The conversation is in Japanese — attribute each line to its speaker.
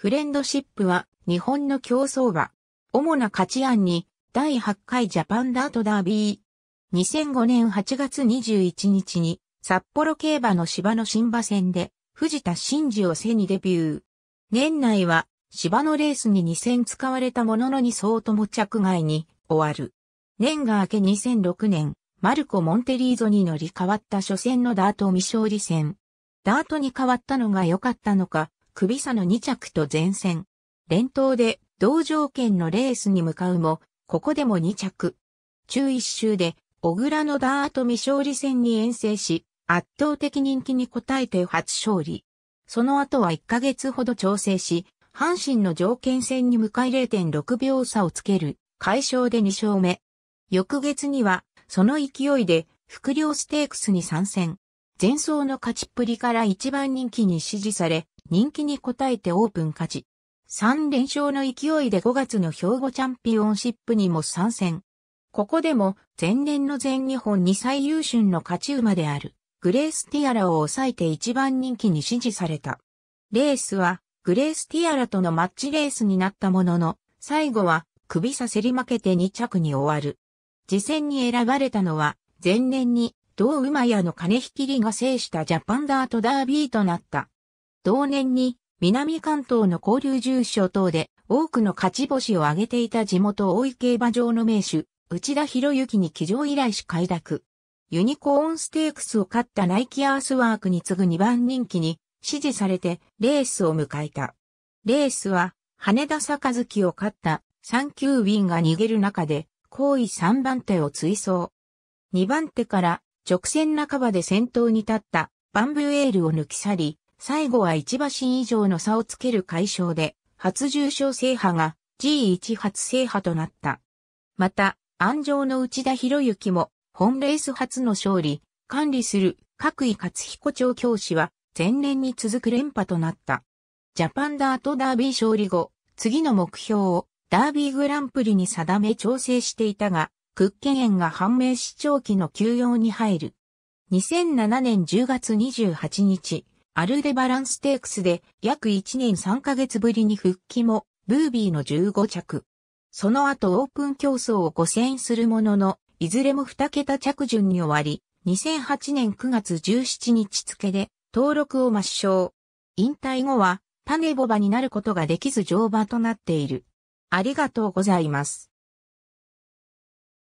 Speaker 1: フレンドシップは日本の競争馬。主な価値案に第8回ジャパンダートダービー。2005年8月21日に札幌競馬の芝の新馬戦で藤田真嗣を背にデビュー。年内は芝のレースに2戦使われたものの2層とも着外に終わる。年が明け2006年、マルコ・モンテリーゾに乗り変わった初戦のダート未勝利戦。ダートに変わったのが良かったのか、首差の2着と前線。連投で同条件のレースに向かうも、ここでも2着。中1周で、小倉のダート未勝利戦に遠征し、圧倒的人気に応えて初勝利。その後は1ヶ月ほど調整し、阪神の条件戦に向かい0.6秒差をつける、解消で2勝目。翌月には、その勢いで、副領ステークスに参戦。前走の勝ちっぷりから一番人気に支持され、人気に応えてオープン勝ち。3連勝の勢いで5月の兵庫チャンピオンシップにも参戦。ここでも前年の全日本に最優秀の勝ち馬であるグレースティアラを抑えて一番人気に支持された。レースはグレースティアラとのマッチレースになったものの、最後は首させり負けて2着に終わる。次戦に選ばれたのは前年に同馬屋の金引きりが制したジャパンダートダービーとなった同年に南関東の交流住所等で多くの勝ち星を挙げていた地元大井競馬場の名手、内田博之に騎乗依頼し快諾。ユニコーンステークスを勝ったナイキアースワークに次ぐ2番人気に支持されてレースを迎えた。レースは羽田杯を勝った3ーウィンが逃げる中で後位3番手を追走。2番手から直線半ばで先頭に立ったバンブエールを抜き去り、最後は1馬身以上の差をつける解消で、初重賞制覇が G1 初制覇となった。また、安城の内田博之も、本レース初の勝利、管理する各位勝彦町教師は、前年に続く連覇となった。ジャパンダートダービー勝利後、次の目標をダービーグランプリに定め調整していたが、クッケ園が判明し長期の休養に入る。2007年10月28日、アルデバランステークスで約1年3ヶ月ぶりに復帰も、ブービーの15着。その後オープン競争を5戦するものの、いずれも2桁着順に終わり、2008年9月17日付で登録を抹消。引退後は、種ボバになることができず乗馬となっている。ありがとうございます。